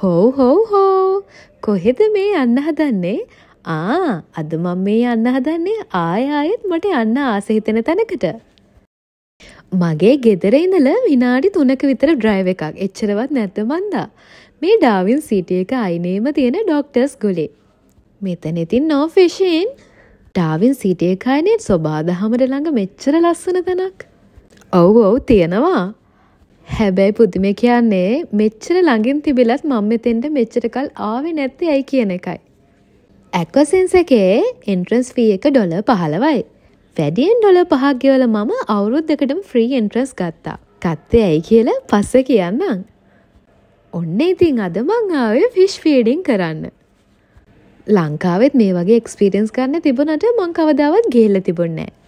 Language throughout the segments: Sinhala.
හෝ හෝ හෝ කොහෙද මේ යන්න හදන්නේ ආ අද මම මේ යන්න හදන්නේ ආය ආයෙත් මට යන්න ආස හිතෙන තැනකට මගේ ගෙදර ඉඳල විනාඩි තුනක විතර ඩ්‍රයිව් එකක් එච්චරවත් නැත්ත මන්දා. මේ ඩාවින් සිටිය එක අයිනේම තියෙන ඩොක්ටර්ස් ගොලේ. මෙතනෙතින් නෝ ෆිෂයෙන් ඩාවින් සිටිය එකයිනෙත් ස්වබාදහමට ළඟ මෙච්චර ලස්සන තැනක්. ඔව් ඔව් තියෙනවා. හැබැයි පුදුමේ කියන්නේ මෙච්චර ළඟින් තිබිලත් මම මෙතෙන්ට මෙච්චර කල් ආවේ නැත්තේ ඇයි කියන එකයි. ඇක්වසෙන්ස් එකේ එන්ට්‍රන්ස් ෆී එක ඩොල පහලවයි. වැඩියෙන් ඩොල පහක් ගෙවල මම අවුරුද්දකටම ෆ්‍රී එන්ට්‍රන්ස් ගත්තා. ගත්තේ ඇයි කියලා පස්සේ කියන්නම්. ඔන්න ඉතින් අද මං ආවේ ෆිෂ් ෆීඩින් කරන්න. ලංකාවෙත් මේ වගේ එක්ස්පිරියන්ස් ගන්න තිබුණට මං කවදාවත් ගිහිල්ලා තිබුණේ නැහැ.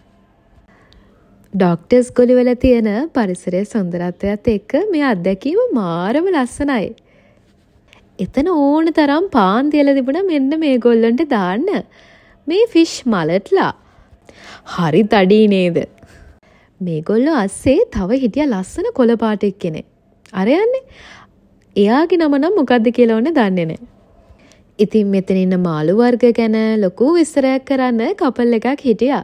ඩොක්ටර්ස් ගොලිවල තියෙන පරිසරය සොඳරත්වයක්ත් එක්ක මේ අත්දැකීම මාරම ලස්සනයි. එතන ඕන තරම් පාන්තියල තිබුණ මෙන්න මේ ගොල්ලන්ට දාන්න. මේ ෆිෂ් මලටලා. හරි තඩී නේද. මේගොල්ලො අස්සේ තව හිටිය ලස්සන කොළපාටෙක් කෙනෙ. අරයන්නේ එයාගේ නමනම් මොකක්ද කියලා ඕන දන්නේ නෑ. ඉතින් මෙතන ඉන්න මාළු වර්ග ගැන ලොකු විස්තරයක් කරන්න කපල් එකක් හිටියා.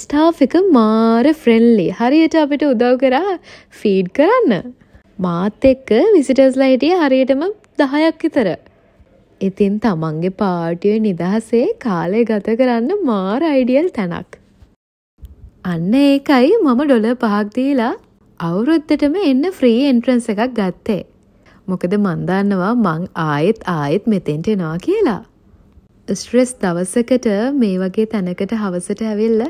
ස්ටාෆ් එක මාර ෆ්‍රෙන්ලි හරියට අපිට උදව් කරා ෆීඩ් කරන්න. මාත් එක්ක විසිටර්ස්ලා හිටිය හරියටම දහයක් විතර. ඉතින් තමන්ගේ පාටිය නිදහසේ කාලය ගත කරන්න මාර අයිඩියල් තැනක්. අන්න ඒකයි මම ඩොල පහක් දීලා අවුරුද්දටම එන්න ෆ්‍රී එන්ට්‍රන්ස් එකක් ගත්තේ. මොකද මන්දන්නවා මං ආයෙත් ආයෙත් මෙතෙන්ට එනවා කියලා. ස්ට්‍රෙස් දවසකට මේ වගේ තැනකට හවසට ඇවිල්ල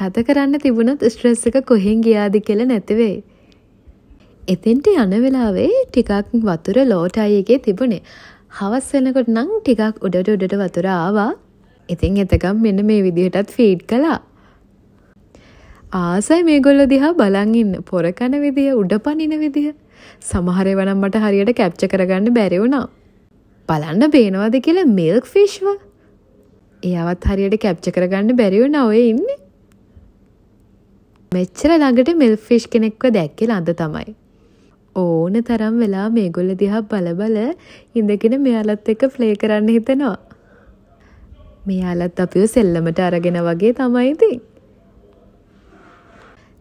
කත කරන්න තිබුණත් ස්ට්‍රෙස් එක කොහෙන් ගියාද කියල නැතිවේ. එතින්ට යන වෙලාවේ ටිකක් වතුර ලෝට අයගේ තිබුණේ හවස් වෙනකොට නං ටිකක් උඩට උඩට වතුර ආවා ඉතින් එතකම් මෙන්න මේ විදිහටත් ෆීඩ් කලා. ආසයි මේගොල්ල දිහා බලන්ඉන්න පොරකන විදිහ උඩ පනින විදිහ සමහරය වනම්මට හරියට කැප්ච කරගන්න බැරිවුණා. බලන්න බේනවාද කියලා මිල්ක් ෆිශ්වා එයාවත් හරියට කැප්ච කරගන්න බැරිව නවය ඉන්න මෙච්චර ළඟට මෙල්ෆිෂ් කෙනෙක්ව දැක්කෙ ලඳ තමයි ඕන තරම් වෙලා මේගොල්ල දිහා බලබල ඉඳගෙන මෙයාලත් එක ෆ්ලේ කරන්න හිතෙනවා මෙයාලත් අපිව සෙල්ලමට අරගෙන වගේ තමයිති.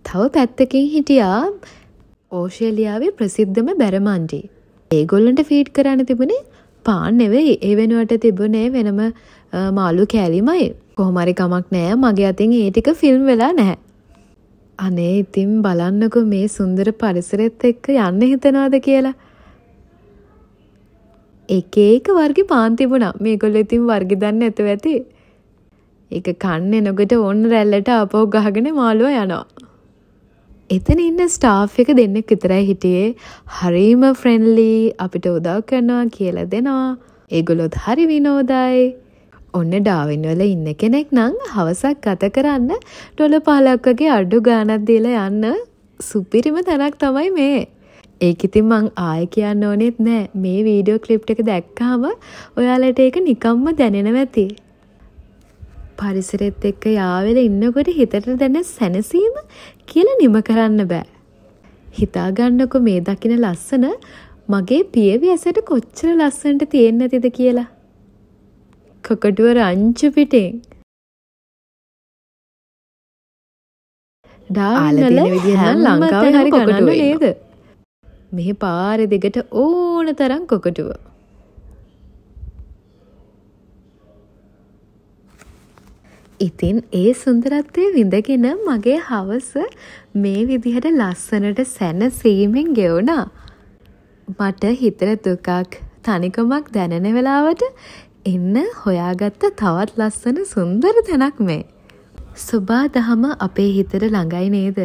තව පැත්තකින් හිටියා ඕෂේලියාවේ ප්‍රසිද්ධම බැරමන්ඩි. ඒගොල්ලන්ට ෆීඩ් කරන්න තිබුණේ පාන් නෙවෙයි ඒ වෙනුවට තිබුණේ වෙනම මාළු කෑලිමයි කොහොමරි කමක් නෑ මගේ අතින් ඒ ටික ෆිල්ම් වෙලා නැහැ. අනේ ඉතින් බලන්නකො මේ සුන්දර පරිසරෙත් එක්ක යන්න හිතෙනවාද කියලා. එක ඒක වර්ගි පාන් තිබුණා මේගොල්ලෝ ඉතින් වර්ගි දන්න ඇතුව ඇති. එක කන්න එනකොට ඔන්න රැල්ලට අපෝ ගහගෙන මාළුව යනවා. එතන ඉන්න ස්ටාෆ් එක දෙන්නෙක් විතරයි හිටියේ හරීම ෆ්‍රෙන්ඩ්ලි අපිට උදව් කරනවා කියලා දෙනවා. ඒගොල්ලොත් හරි විනෝදයි. ඔන්න ඩාවින්වල ඉන්න කෙනෙක් නං හවසක් ගත කරන්න ඩොල පාලක්වගේ අඩු ගානත් දීලා යන්න සුපිරිම තැනක් තමයි මේ. ඒක ඉතින් මං ආය කියන්න ඕනෙත් නෑ මේ වීඩියෝ කලිප් එක දැක්කාම ඔයාලට ඒක නිකම්ම දැනෙනව ඇති. පරිසරෙත් එක්ක යාවෙල ඉන්නකොට හිතට දැන සැනසීම කියල නිම කරන්න බෑ. හිතාගන්නකො මේ දකින ලස්සන මගේ පියවි ඇසට කොච්චර ලස්සන්ට තියෙන්න ඇතිද කියලා. කකටුවර අංචු පිටෙන් ඩාල ලංකාව හරි කොකටුව නේද මෙහ පාර දෙකට ඕන තරම් කොකටුව ඉතින් ඒ සුන්දරත්වය විඳගෙන මගේ හවස මේ විදිහට ලස්සනට සැනසීමෙන් ගෙවුණා. මට හිතර දුකක් තනිකමක් දැනෙන වෙලාවට එන්න හොයාගත්ත තවත් ලස්සන සුන්දර තැනක් මේ. සුබා දහම අපේ හිතට ළඟයි නේද.